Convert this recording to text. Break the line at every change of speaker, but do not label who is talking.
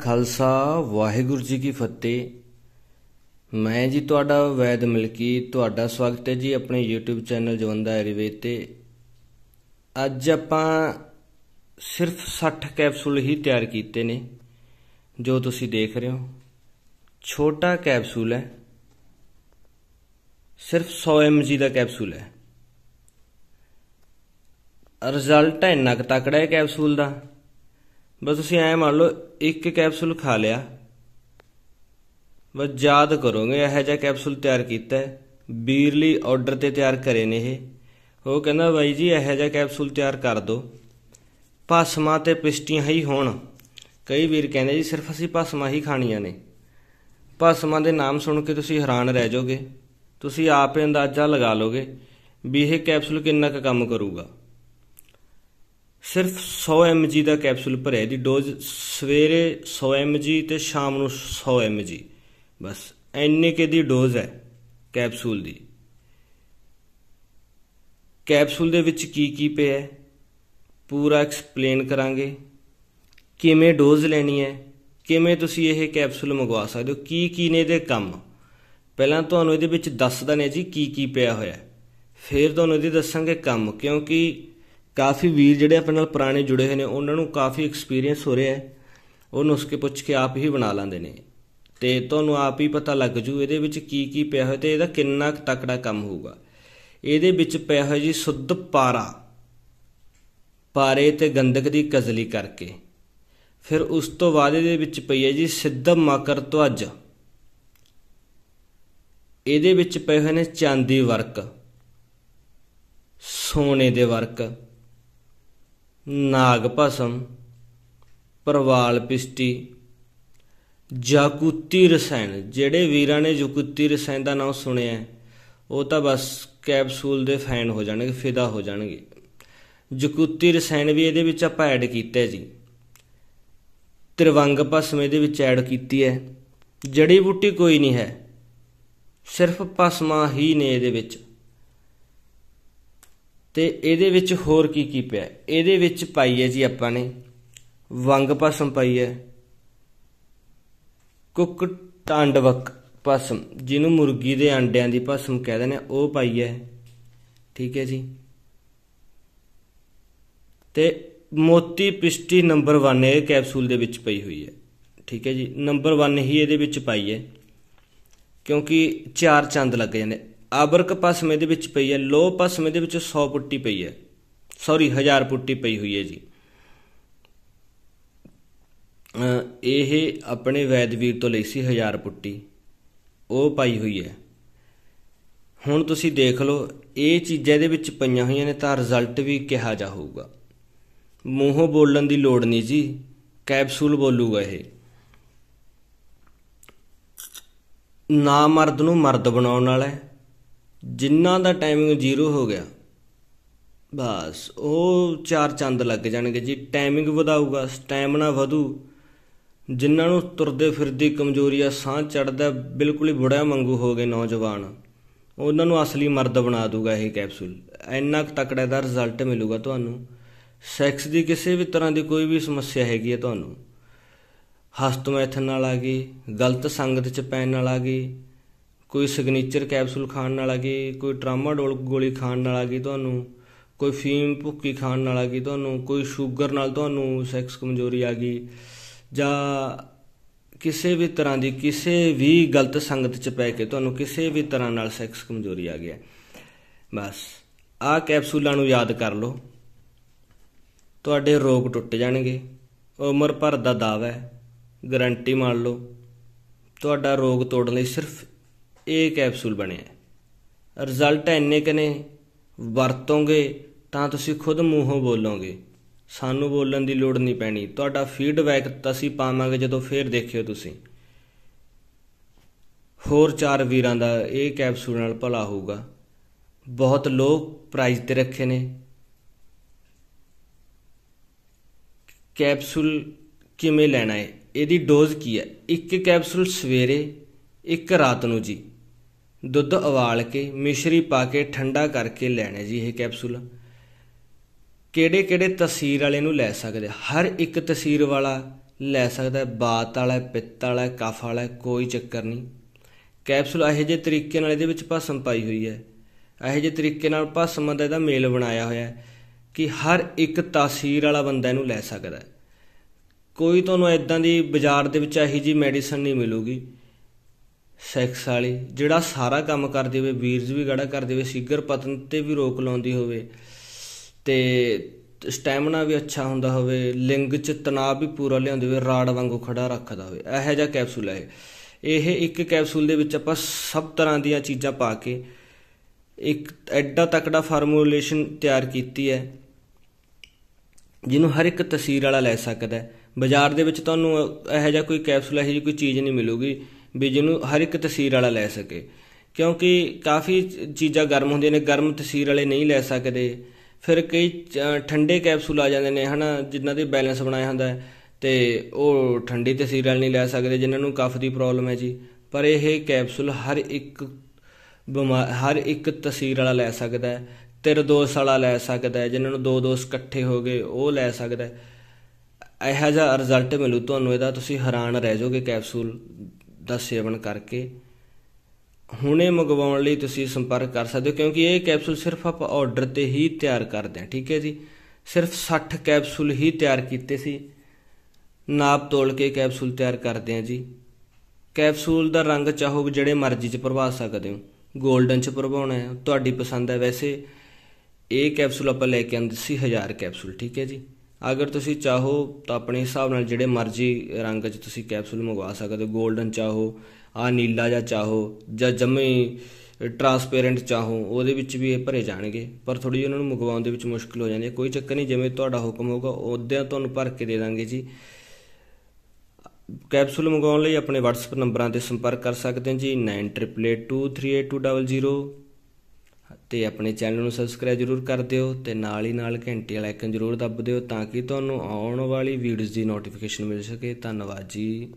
ਖਾਲਸਾ ਵਾਹਿਗੁਰੂ ਜੀ ਕੀ ਫਤਿਹ ਮੈਂ ਜੀ ਤੁਹਾਡਾ ਵੈਦ ਮਲਕੀ ਤੁਹਾਡਾ ਸਵਾਗਤ ਹੈ ਜੀ ਆਪਣੇ YouTube ਚੈਨਲ ਜਵੰਦਾ ਰਿਵੇ ਤੇ ਅੱਜ ਆਪਾਂ ਸਿਰਫ 60 ਕੈਪਸੂਲ ਹੀ ਤਿਆਰ ਕੀਤੇ ਨੇ ਜੋ ਤੁਸੀਂ ਦੇਖ ਰਹੇ ਹੋ ਛੋਟਾ ਕੈਪਸੂਲ ਹੈ ਸਿਰਫ 100 mg ਦਾ ਕੈਪਸੂਲ ਹੈ ਰਿਜ਼ਲਟ ਨਕ ਤਕੜਾ ਹੈ ਕੈਪਸੂਲ ਦਾ ਬਸ ਤੁਸੀਂ ਐ ਮੰਨ ਲਓ ਇੱਕ ਕੈਪਸੂਲ ਖਾ ਲਿਆ ਬਸ ਯਾਦ ਕਰੋਗੇ ਇਹ ਜਿਹਾ ਕੈਪਸੂਲ ਤਿਆਰ ਕੀਤਾ ਹੈ ਬੀਰਲੀ ਆਰਡਰ ਤੇ ਤਿਆਰ ਕਰੇ ਨੇ ਇਹ ਉਹ ਕਹਿੰਦਾ ਬਾਈ ਜੀ ਇਹ ਜਿਹਾ ਕੈਪਸੂਲ ਤਿਆਰ ਕਰ ਦਿਓ ਪਸਮਾ ਤੇ ਪਿਸਟੀਆਂ ਹੀ ਹੋਣ ਕਈ ਵੀਰ ਕਹਿੰਦੇ ਜੀ ਸਿਰਫ ਅਸੀਂ ਪਸਮਾ ਹੀ ਖਾਣੀਆਂ ਨੇ ਪਸਮਾ ਦੇ ਨਾਮ ਸੁਣ ਕੇ ਤੁਸੀਂ ਹੈਰਾਨ ਰਹਿ ਜਾਓਗੇ ਤੁਸੀਂ ਆਪੇ ਅੰਦਾਜ਼ਾ ਲਗਾ ਲੋਗੇ ਵੀ ਇਹ ਕੈਪਸੂਲ ਕਿੰਨਾ ਕੰਮ ਕਰੂਗਾ ਸਿਰਫ 100 mg ਦਾ ਕੈਪਸੂਲ ਭਰਿਆ ਇਹਦੀ ਡੋਜ਼ ਸਵੇਰੇ 100 mg ਤੇ ਸ਼ਾਮ ਨੂੰ 100 mg ਬਸ ਐਨੇ ਕੇ ਦੀ ਡੋਜ਼ ਹੈ ਕੈਪਸੂਲ ਦੀ ਕੈਪਸੂਲ ਦੇ ਵਿੱਚ ਕੀ ਕੀ ਪਿਆ ਹੈ ਪੂਰਾ ਐਕਸਪਲੇਨ ਕਰਾਂਗੇ ਕਿਵੇਂ ਡੋਜ਼ ਲੈਣੀ ਹੈ ਕਿਵੇਂ ਤੁਸੀਂ ਇਹ ਕੈਪਸੂਲ ਮੰਗਵਾ ਸਕਦੇ ਹੋ ਕੀ ਕੀ ਨੇ ਇਹਦੇ ਕੰਮ ਪਹਿਲਾਂ ਤੁਹਾਨੂੰ ਇਹਦੇ ਵਿੱਚ ਦੱਸ ਨੇ ਜੀ ਕੀ ਕੀ ਪਿਆ ਹੋਇਆ ਫਿਰ ਤੁਹਾਨੂੰ ਇਹਦੇ ਦੱਸਾਂਗੇ ਕੰਮ ਕਿਉਂਕਿ ਕਾਫੀ ਵੀਰ ਜਿਹੜੇ ਆਪਣੇ ਨਾਲ ਪੁਰਾਣੇ ਜੁੜੇ ਹੋਏ ਨੇ ਉਹਨਾਂ ਨੂੰ ਕਾਫੀ ਐਕਸਪੀਰੀਅੰਸ ਹੋ ਰਿਹਾ ਹੈ ਉਹ ਨੁਸਖੇ ਪੁੱਛ ਕੇ ਆਪ ਹੀ ਬਣਾ ਲੈਂਦੇ ਨੇ ਤੇ ਤੁਹਾਨੂੰ ਆਪ ਹੀ ਪਤਾ ਲੱਗ ਜੂ ਇਹਦੇ ਵਿੱਚ ਕੀ ਕੀ ਪਿਆ ਹੋਇਆ ਤੇ ਇਹਦਾ ਕਿੰਨਾ ਤਕੜਾ ਕੰਮ ਹੋਊਗਾ ਇਹਦੇ ਵਿੱਚ ਪਿਆ ਹੋਇਆ ਜੀ ਸੁੱਧ ਪਾਰਾ ਪਾਰੇ ਤੇ ਗੰਦਕ ਦੀ ਕਜ਼ਲੀ ਕਰਕੇ ਫਿਰ ਉਸ ਤੋਂ ਬਾਅਦ ਇਹਦੇ ਵਿੱਚ ਪਈ ਹੈ ਜੀ ਸਿੱਧ ਮਕਰ ਤਵਜ ਇਹਦੇ ਵਿੱਚ ਪਏ ਹੋਏ ਨੇ ਚਾਂਦੀ ਵਰਕ ਸੋਨੇ ਦੇ ਵਰਕ ਨਾਗ ਭਸਮ ਪ੍ਰਵਾਲ ਪਿਸ਼ਟੀ ਜਾਕੂਤੀ ਰਸਾਇਣ ਜਿਹੜੇ ਵੀਰਾਂ ਨੇ ਜਾਕੂਤੀ ਰਸਾਇਣ ਦਾ ਨਾਮ ਸੁਣਿਆ ਉਹ ਤਾਂ ਬਸ ਕੈਪਸੂਲ ਦੇ ਫੈਨ ਹੋ ਜਾਣਗੇ ਫਿਦਾ ਹੋ ਜਾਣਗੇ ਜਾਕੂਤੀ ਰਸਾਇਣ ਵੀ ਇਹਦੇ ਵਿੱਚ ਆਪਾਂ ਐਡ ਕੀਤਾ ਜੀ ਤ੍ਰਿਵੰਗ ਭਸਮ ਇਹਦੇ ਵਿੱਚ ਐਡ ਕੀਤੀ ਹੈ ਜੜੀ ਬੂਟੀ ਕੋਈ ਨਹੀਂ ਹੈ ਸਿਰਫ ਭਸਮਾ ਹੀ ਨੇ ਇਹਦੇ ਵਿੱਚ ਤੇ ਇਹਦੇ ਵਿੱਚ ਹੋਰ ਕੀ ਕੀ ਪਿਆ ਇਹਦੇ ਵਿੱਚ ਪਾਈ ਹੈ ਜੀ ਆਪਾਂ ਨੇ ਵੰਗ ਪਸਮ ਪਾਈ ਹੈ ਕੁੱਕ ਟਾਂਡਵਕ ਪਸਮ ਜਿਹਨੂੰ ਮੁਰਗੀ ਦੇ ਅੰਡਿਆਂ ਦੀ ਪਸਮ ਕਹਿੰਦੇ ਨੇ ਉਹ ਪਾਈ ਹੈ ਠੀਕ ਹੈ ਜੀ ਤੇ ਮੋਤੀ ਪਿਸ਼ਟੀ ਨੰਬਰ 1 ਇਹ ਕੈਪਸੂਲ ਦੇ ਵਿੱਚ ਪਈ ਹੋਈ ਹੈ ਠੀਕ ਹੈ ਜੀ ਨੰਬਰ 1 ਹੀ ਇਹਦੇ ਵਿੱਚ ਪਾਈ ਹੈ ਕਿਉਂਕਿ ਚਾਰ ਚੰਦ ਲੱਗ ਜਾਂਦੇ ਆਬਰਕ ਪਸਮੇ ਦੇ ਵਿੱਚ ਪਈ ਹੈ ਲੋ ਪਸਮੇ ਦੇ ਵਿੱਚ 100 ਪੁੱਟੀ ਪਈ ਹੈ ਸੌਰੀ 1000 ਪੁੱਟੀ ਪਈ ਹੋਈ ਹੈ ਜੀ ਇਹ ਆਪਣੇ ਵੈਦਵੀਰ ਤੋਂ ਲਈ ਸੀ 1000 ਪੁੱਟੀ ਉਹ ਪਾਈ ਹੋਈ ਹੈ ਹੁਣ ਤੁਸੀਂ ਦੇਖ ਲਓ ਇਹ ਚੀਜ਼ਾਂ ਦੇ ਵਿੱਚ ਪਈਆਂ ਹੋਈਆਂ ਨੇ ਤਾਂ ਰਿਜ਼ਲਟ ਵੀ ਕਿਹਾ ਜਾ ਹੋਊਗਾ ਮੂੰਹੋਂ ਬੋਲਣ ਦੀ ਲੋੜ ਨਹੀਂ ਜੀ ਕੈਪਸੂਲ ਬੋਲੂਗਾ ਇਹ ਨਾ ਮਰਦ ਨੂੰ ਮਰਦ ਬਣਾਉਣ ਵਾਲਾ ਹੈ ਜਿਨ੍ਹਾਂ ਦਾ ਟਾਈਮਿੰਗ ਜ਼ੀਰੋ ਹੋ ਗਿਆ ਬਸ ਉਹ ਚਾਰ ਚੰਦ ਲੱਗ ਜਾਣਗੇ ਜੀ ਟਾਈਮਿੰਗ ਵਧਾਊਗਾ ਸਟੈਮਿਨਾ ਵਧੂ ਜਿਨ੍ਹਾਂ ਨੂੰ ਤੁਰਦੇ ਫਿਰਦੇ ਕਮਜ਼ੋਰੀ ਆ ਸਾਹ ਚੜਦਾ ਬਿਲਕੁਲ ਹੀ ਬੁੜਾ ਮੰਗੂ ਹੋ ਗਏ ਨੌਜਵਾਨ ਉਹਨਾਂ ਨੂੰ ਅਸਲੀ ਮਰਦ ਬਣਾ ਦੂਗਾ ਇਹ ਕੈਪਸੂਲ ਇੰਨਾ ਤਕੜਾ ਦਾ ਰਿਜ਼ਲਟ ਮਿਲੂਗਾ ਤੁਹਾਨੂੰ ਸੈਕਸ ਦੀ ਕਿਸੇ ਵੀ ਤਰ੍ਹਾਂ ਦੀ ਕੋਈ ਵੀ ਸਮੱਸਿਆ ਹੈਗੀ ਹੈ ਤੁਹਾਨੂੰ ਹਸਤਮੈਥਨ ਨਾਲ ਆ ਗਈ ਗਲਤ ਸੰਗਤ ਚ ਪੈਣ ਨਾਲ ਆ ਗਈ ਕੋਈ ਸਿਗਨੇਚਰ ਕੈਪਸੂਲ ਖਾਣ ਨਾਲ ਆ ਗਈ ਕੋਈ ਟਰਾਮਾਡੋਲ ਗੋਲੀ ਖਾਣ ਨਾਲ ਆ ਗਈ ਤੁਹਾਨੂੰ ਕੋਈ ਫੀਮ ਭੁੱਕੀ ਖਾਣ ਨਾਲ ਆ ਗਈ ਤੁਹਾਨੂੰ ਕੋਈ ਸ਼ੂਗਰ ਨਾਲ ਤੁਹਾਨੂੰ ਸੈਕਸ ਕਮਜ਼ੋਰੀ ਆ ਗਈ ਜਾਂ ਕਿਸੇ ਵੀ ਤਰ੍ਹਾਂ ਦੀ ਕਿਸੇ ਵੀ ਗਲਤ ਸੰਗਤ ਚ ਪੈ ਕੇ ਤੁਹਾਨੂੰ ਕਿਸੇ ਵੀ ਤਰ੍ਹਾਂ ਨਾਲ ਸੈਕਸ ਕਮਜ਼ੋਰੀ ਆ ਗਿਆ ਬਸ ਆ ਕੈਪਸੂਲਾਂ ਨੂੰ ਯਾਦ ਕਰ ਲਓ ਤੁਹਾਡੇ ਰੋਗ ਟੁੱਟ ਜਾਣਗੇ ਉਮਰ ਭਰ ਦਾ ਦਾਵਾ ਹੈ ਗਾਰੰਟੀ ਮੰਨ ਲਓ ਤੁਹਾਡਾ ਰੋਗ ਤੋੜਨ ਲਈ ਸਿਰਫ ਇਹ ਕੈਪਸੂਲ ਬਣਿਆ ਰਿਜ਼ਲਟ ਇੰਨੇ ਕਨੇ ਵਰਤੋਂਗੇ ਤਾਂ ਤੁਸੀਂ ਖੁਦ ਮੂੰਹੋਂ ਬੋਲੋਗੇ ਸਾਨੂੰ ਬੋਲਣ ਦੀ ਲੋੜ ਨਹੀਂ ਪੈਣੀ ਤੁਹਾਡਾ ਫੀਡਬੈਕ ਅਸੀਂ ਪਾਵਾਂਗੇ ਜਦੋਂ ਫੇਰ ਦੇਖਿਓ ਤੁਸੀਂ ਹੋਰ ਚਾਰ ਵੀਰਾਂ ਦਾ ਇਹ ਕੈਪਸੂਲ ਨਾਲ ਭਲਾ ਹੋਊਗਾ ਬਹੁਤ ਲੋਕ ਪ੍ਰਾਈਸ ਤੇ ਰੱਖੇ ਨੇ ਕੈਪਸੂਲ ਕਿਵੇਂ ਲੈਣਾ ਹੈ ਇਹਦੀ ਡੋਜ਼ ਕੀ ਹੈ ਇੱਕ ਕੈਪਸੂਲ ਸਵੇਰੇ ਇੱਕ ਰਾਤ ਨੂੰ ਜੀ ਦੁੱਧ ਉਬਾਲ ਕੇ ਮਿਸ਼ਰੀ ਪਾ ਕੇ ਠੰਡਾ ਕਰਕੇ ਲੈਣਾ ਜੀ ਇਹ ਕੈਪਸੂਲ ਕਿਹੜੇ ਕਿਹੜੇ ਤਸੀਰ ਵਾਲੇ ਨੂੰ ਲੈ ਸਕਦੇ ਹਰ ਇੱਕ ਤਸੀਰ ਵਾਲਾ ਲੈ ਸਕਦਾ ਬਾਤ ਵਾਲਾ ਪਿੱਤ ਵਾਲਾ ਕਫ ਵਾਲਾ ਕੋਈ ਚੱਕਰ ਨਹੀਂ ਕੈਪਸੂਲ ਇਹੋ ਜਿਹੇ ਤਰੀਕੇ ਨਾਲ ਇਹਦੇ ਵਿੱਚ ਭਸਮ ਪਾਈ ਹੋਈ ਹੈ ਇਹੋ ਜਿਹੇ ਤਰੀਕੇ ਨਾਲ ਭਸਮ ਦਾ ਇਹਦਾ ਮੇਲ ਬਣਾਇਆ ਹੋਇਆ ਹੈ ਕਿ ਹਰ ਇੱਕ ਤਸੀਰ ਵਾਲਾ ਬੰਦਾ ਇਹਨੂੰ ਲੈ ਸਕਦਾ ਕੋਈ ਤੁਹਾਨੂੰ ਇਦਾਂ ਦੀ ਬਾਜ਼ਾਰ ਦੇ ਵਿੱਚ ਇਹੋ ਜੀ ਮੈਡੀਸਨ ਨਹੀਂ ਮਿਲੂਗੀ ਸੈਕਸ ਵਾਲੀ ਜਿਹੜਾ ਸਾਰਾ ਕੰਮ ਕਰ ਦੇਵੇ ਵੀਰਜ ਵੀ ਗੜਾ ਕਰ ਦੇਵੇ ਸਿਗਰ ਪਤਨ ਤੇ ਵੀ ਰੋਕ ਲਾਉਂਦੀ ਹੋਵੇ ਤੇ ਸਟੈਮਿਨਾ ਵੀ ਅੱਛਾ ਹੁੰਦਾ ਹੋਵੇ ਲਿੰਗ ਚ ਤਣਾਅ ਵੀ ਪੂਰਾ ਲਿਆਉਂਦੇ ਹੋਵੇ ਰਾੜ ਵਾਂਗੂ ਖੜਾ ਰੱਖਦਾ ਹੋਵੇ ਇਹੋ ਜਿਹਾ ਕੈਪਸੂਲ ਹੈ ਇਹ ਇੱਕ ਕੈਪਸੂਲ ਦੇ ਵਿੱਚ ਆਪਾਂ ਸਭ ਤਰ੍ਹਾਂ ਦੀਆਂ ਚੀਜ਼ਾਂ ਪਾ ਕੇ ਇੱਕ ਐਡਾ ਤਕੜਾ ਫਾਰਮੂਲੇਸ਼ਨ ਤਿਆਰ ਕੀਤੀ ਹੈ ਜਿਹਨੂੰ ਹਰ ਇੱਕ ਤਸਵੀਰ ਵਾਲਾ ਲੈ ਸਕਦਾ ਹੈ ਬਾਜ਼ਾਰ ਦੇ ਵਿੱਚ ਤੁਹਾਨੂੰ ਇਹੋ ਜਿਹਾ ਕੋਈ ਕੈਪਸੂਲ ਇਹੋ ਜਿਹੀ ਕੋਈ ਚੀਜ਼ ਨਹੀਂ ਮਿਲੂਗੀ ਵੀ ਜਿਹਨੂੰ ਹਰ ਇੱਕ ਤਸਵੀਰ ਵਾਲਾ ਲੈ ਸਕੇ ਕਿਉਂਕਿ ਕਾਫੀ ਚੀਜ਼ਾਂ ਗਰਮ ਹੁੰਦੀਆਂ ਨੇ ਗਰਮ ਤਸਵੀਰ ਵਾਲੇ ਨਹੀਂ ਲੈ ਸਕਦੇ ਫਿਰ ਕਈ ਠੰਡੇ ਕੈਪਸੂਲ ਆ ਜਾਂਦੇ ਨੇ ਹਨਾ ਜਿਨ੍ਹਾਂ ਦੇ ਬੈਲੈਂਸ ਬਣਾਇਆ ਹੁੰਦਾ ਹੈ ਤੇ ਉਹ ਠੰਡੀ ਤਸਵੀਰ ਵਾਲੇ ਨਹੀਂ ਲੈ ਸਕਦੇ ਜਿਨ੍ਹਾਂ ਨੂੰ ਕਫ ਦੀ ਪ੍ਰੋਬਲਮ ਹੈ ਜੀ ਪਰ ਇਹ ਕੈਪਸੂਲ ਹਰ ਇੱਕ ਹਰ ਇੱਕ ਤਸਵੀਰ ਵਾਲਾ ਲੈ ਸਕਦਾ ਹੈ ਤਿਰਦੋਸ ਵਾਲਾ ਲੈ ਸਕਦਾ ਹੈ ਜਿਨ੍ਹਾਂ ਨੂੰ ਦੋ ਦੋਸ ਇਕੱਠੇ ਹੋ ਗਏ ਉਹ ਲੈ ਸਕਦਾ ਹੈ ਇਹੋ ਜਿਹਾ ਰਿਜ਼ਲਟ ਮਿਲੂ ਤੁਹਾਨੂੰ ਇਹਦਾ ਤੁਸੀਂ ਹੈਰਾਨ ਰਹਿ ਜਾਓਗੇ ਕੈਪਸੂਲ ਦਾ ਸੇਵਨ ਕਰਕੇ ਹੁਣੇ ਮੰਗਵਾਉਣ ਲਈ ਤੁਸੀਂ ਸੰਪਰਕ ਕਰ ਸਕਦੇ ਹੋ ਕਿਉਂਕਿ ਇਹ ਕੈਪਸੂਲ ਸਿਰਫ ਆਪ ਆਰਡਰ ਤੇ ਹੀ ਤਿਆਰ ਕਰਦੇ ਆ ਠੀਕ ਹੈ ਜੀ ਸਿਰਫ 60 ਕੈਪਸੂਲ ਹੀ ਤਿਆਰ ਕੀਤੇ ਸੀ ਨਾਪ ਤੋਲ ਕੇ ਕੈਪਸੂਲ ਤਿਆਰ ਕਰਦੇ ਆ ਜੀ ਕੈਪਸੂਲ ਦਾ ਰੰਗ ਚਾਹੋ ਜਿਹੜੇ ਮਰਜ਼ੀ 'ਚ ਪਰਵਾ ਸਕਦੇ ਹੋ 골ਡਨ 'ਚ ਭਰਵਾਉਣਾ ਹੈ ਤੁਹਾਡੀ ਪਸੰਦ ਹੈ ਵੈਸੇ ਇਹ ਕੈਪਸੂਲ ਆਪਾਂ ਲੈ ਕੇ ਆਂਦੇ ਸੀ 1000 ਕੈਪਸੂਲ ਠੀਕ ਹੈ ਜੀ ਅਗਰ ਤੁਸੀਂ ਚਾਹੋ ਤਾਂ ਆਪਣੇ ਹਿਸਾਬ ਨਾਲ ਜਿਹੜੇ ਮਰਜ਼ੀ ਰੰਗ 'ਚ ਤੁਸੀਂ ਕੈਪਸੂਲ ਮੰਗਵਾ ਸਕਦੇ ਹੋ 골ਡਨ ਚਾਹੋ ਆ ਨੀਲਾ ਜਾਂ ਚਾਹੋ ਜਾਂ ਜਮੇ ਟਰਾਂਸਪੇਰੈਂਟ ਚਾਹੋ ਉਹਦੇ ਵਿੱਚ ਵੀ ਇਹ ਭਰੇ ਜਾਣਗੇ ਪਰ ਥੋੜੀ ਜਿਹੀ ਉਹਨਾਂ ਨੂੰ ਮੰਗਵਾਉਣ ਦੇ ਵਿੱਚ ਮੁਸ਼ਕਲ ਹੋ ਜਾਂਦੀ ਹੈ ਕੋਈ ਚੱਕਰ ਨਹੀਂ ਜਿਵੇਂ ਤੁਹਾਡਾ ਹੁਕਮ ਹੋਗਾ ਉਹਦਿਆਂ ਤੁਹਾਨੂੰ ਭਰ ਕੇ ਦੇ ਦਾਂਗੇ ਜੀ ਕੈਪਸੂਲ ਮੰਗਵਾਉਣ ਲਈ ਆਪਣੇ WhatsApp ਨੰਬਰਾਂ ਤੇ ਸੰਪਰਕ ਕਰ ਸਕਦੇ ਹੋ ਜੀ 9822382000 ਤੇ ਆਪਣੇ ਚੈਨਲ ਨੂੰ ਸਬਸਕ੍ਰਾਈਬ ਜਰੂਰ ਕਰ ਦਿਓ ਤੇ ਨਾਲ ਹੀ ਨਾਲ ਘੰਟੀ ਵਾਲਾ ਆਈਕਨ ਜਰੂਰ ਦੱਬ ਦਿਓ ਤਾਂ ਕਿ ਤੁਹਾਨੂੰ ਆਉਣ ਵਾਲੀ ਵੀਡੀਓਜ਼ ਦੀ ਨੋਟੀਫਿਕੇਸ਼ਨ ਮਿਲ ਸਕੇ ਧੰਨਵਾਦ ਜੀ